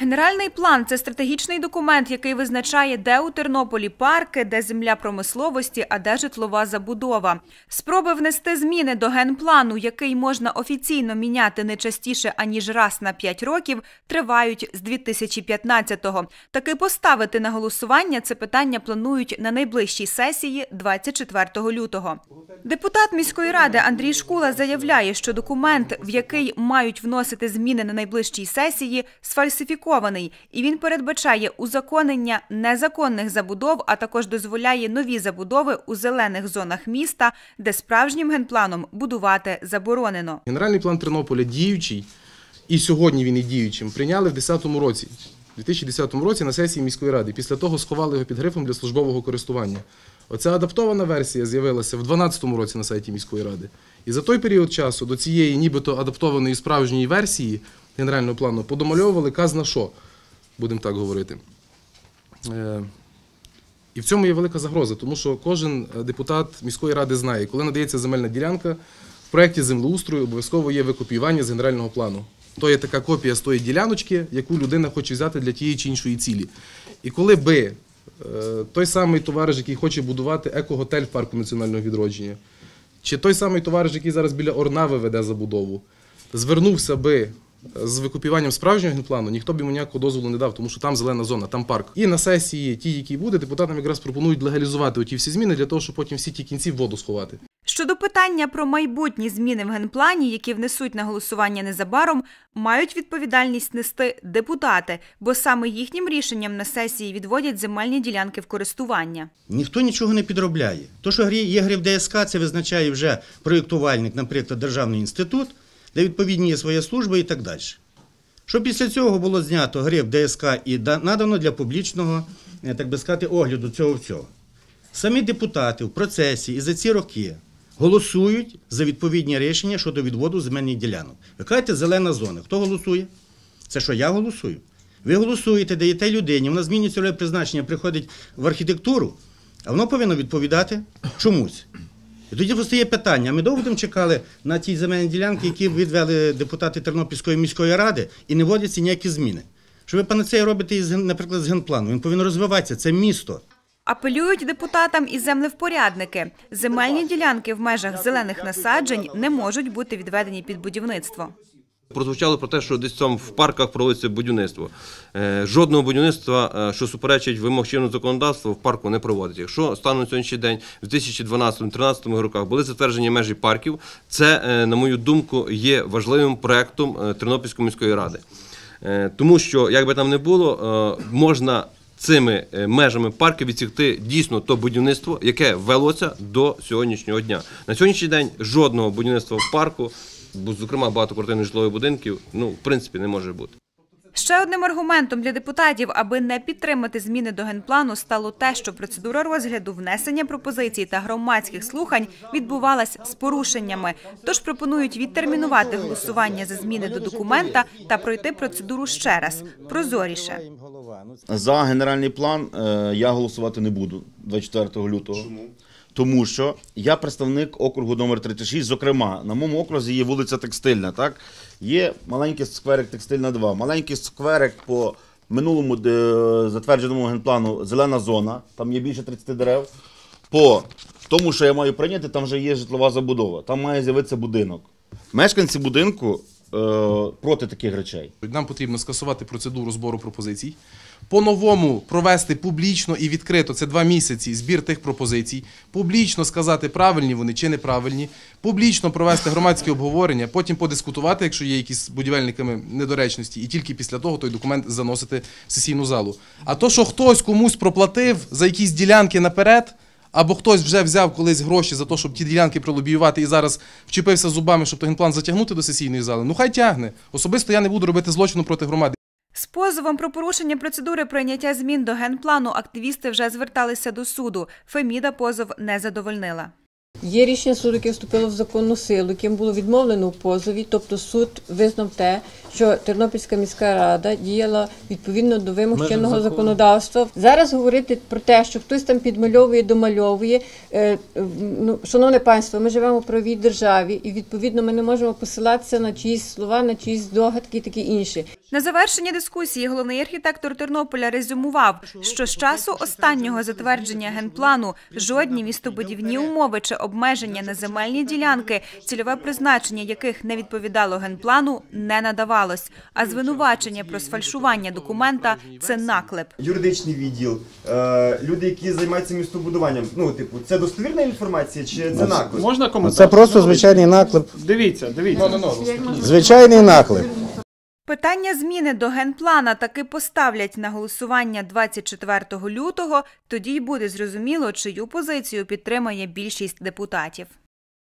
Генеральний план це стратегічний документ, який визначає, де у Тернополі парки, де земля промисловості, а де житлова забудова. Спроби внести зміни до генплану, який можна офіційно міняти не частіше аніж раз на 5 років, тривають з 2015-го. Таки поставити на голосування це питання планують на найближчій сесії 24 лютого. Депутат міської ради Андрій Шкула заявляє, що документ, в який мають вносити зміни на найближчій сесії, сфальсифікований, і він передбачає узаконення незаконних забудов, а також дозволяє нові забудови у зелених зонах міста, де справжнім генпланом будувати заборонено. Генеральний план Тернополя діючий, і сьогодні він і діючим прийняли в 2010 році. У 2010 році на сесії міської ради після того сховали його під грифом для службового користування. Оця адаптована версія з'явилася в 2012 році на сайті міської ради. І за той період часу до цієї, нібито адаптованої справжньої версії генерального плану подомальовували казна що, будемо так говорити. Е, і в цьому є велика загроза, тому що кожен е, депутат міської ради знає, коли надається земельна ділянка, в проєкті землеустрою обов'язково є викопіювання з генерального плану. То є така копія з тої діляночки, яку людина хоче взяти для тієї чи іншої цілі. І коли би Е, той самий товариш, який хоче будувати екоготель в парку національного відродження, чи той самий товариш, який зараз біля Орнави веде забудову, звернувся би. Е, з викупіванням справжнього генплану ніхто б йому ніякого дозволу не дав, тому що там зелена зона, там парк. І на сесії, ті, які буде, депутатам якраз пропонують легалізувати оті всі зміни для того, щоб потім всі ті кінці в воду сховати. Щодо питання про майбутні зміни в генплані, які внесуть на голосування незабаром, мають відповідальність нести депутати, бо саме їхнім рішенням на сесії відводять земельні ділянки в користування. Ніхто нічого не підробляє. То, що є грів ДСК, це визначає вже проєктувальник, наприклад, державний інститут, де відповідні є своя служба і так далі. Що після цього було знято гриф ДСК і надано для публічного, е, так би сказати, огляду цього всього. Самі депутати в процесі і за ці роки голосують за відповідні рішення щодо відводу земельних ділянок. Ви кажете, зелена зона. Хто голосує? Це що я голосую? Ви голосуєте, даєте людині, вона змінюється роль призначення, приходить в архітектуру, а воно повинно відповідати чомусь. І тоді постає питання: ми довго чекали на ті земельні ділянки, які відвели депутати Тернопільської міської ради, і не вводяться ніякі зміни. Що ви панацею робите, із, наприклад, з генплану? Він повинен розвиватися, це місто. Апелюють депутатам і землевпорядники. Земельні ділянки в межах зелених насаджень не можуть бути відведені під будівництво. Прозвучало про те, що десь там в парках проводиться будівництво. Е, жодного будівництва, е, що суперечить вимог чинного законодавства, в парку не проводиться. Якщо станом на сьогоднішній день, в 2012-2013 роках були затверджені межі парків, це, е, на мою думку, є важливим проектом Тернопільської міської ради. Тому що, як би там не було, можна цими е, межами парку відсікти дійсно то будівництво, яке велося до сьогоднішнього дня. На сьогоднішній день жодного будівництва в парку, зокрема багатоквартирних житлових будинків, ну в принципі не може бути. Ще одним аргументом для депутатів, аби не підтримати зміни до генплану, стало те, що процедура розгляду внесення пропозицій та громадських слухань відбувалась з порушеннями. Тож пропонують відтермінувати голосування за зміни до документа та пройти процедуру ще раз прозоріше. Ну, За генеральний план е, я голосувати не буду 24 лютого. Чому? Тому що я представник округу номер 36 Зокрема, на моєму окрузі є вулиця Текстильна. Так є маленький скверик Текстильна. 2 маленький скверик по минулому затвердженому генплану Зелена зона. Там є більше 30 дерев. По тому, що я маю прийняти, там вже є житлова забудова. Там має з'явитися будинок. Мешканці будинку Е, проти таких речей. Нам потрібно скасувати процедуру збору пропозицій. По-новому провести публічно і відкрито це два місяці збір тих пропозицій, публічно сказати, правильні вони чи неправильні, публічно провести громадське обговорення, потім подискутувати, якщо є якісь будівельниками недоречності, і тільки після того той документ заносити в сесійну залу. А то, що хтось комусь проплатив за якісь ділянки наперед. Або хтось вже взяв колись гроші за те, щоб ті ділянки пролобіювати і зараз вчепився зубами, щоб генплан затягнути до сесійної зали. Ну хай тягне. Особисто я не буду робити злочину проти громади. З позовом про порушення процедури прийняття змін до генплану активісти вже зверталися до суду. Феміда позов не задовольнила. Є рішення суду, яке вступило в законну силу, яким було відмовлено у позові, тобто суд визнав те, що Тернопільська міська рада діяла відповідно до вимог чинного законодавства. Зараз говорити про те, що хтось там підмальовує, домальовує. Е, е, ну, шановне панство, ми живемо в правій державі, і відповідно ми не можемо посилатися на чиїсь слова, на чиїсь догадки, і таке інше. На завершення дискусії головний архітектор Тернополя резюмував, що з часу останнього затвердження генплану жодні містобудівні умови чи обмеження на земельні ділянки, цільове призначення яких не відповідало генплану, не надавалось. А звинувачення про сфальшування документа це наклеп. Юридичний відділ, е, люди, які займаються містобудуванням. Ну типу, це достовірна інформація, чи це наклеп? Можна коментар? Це просто звичайний наклеп. Дивіться, дивіться ну, ну, ну. звичайний наклеп. Питання зміни до генплана таки поставлять на голосування 24 лютого. Тоді й буде зрозуміло, чию позицію підтримає більшість депутатів.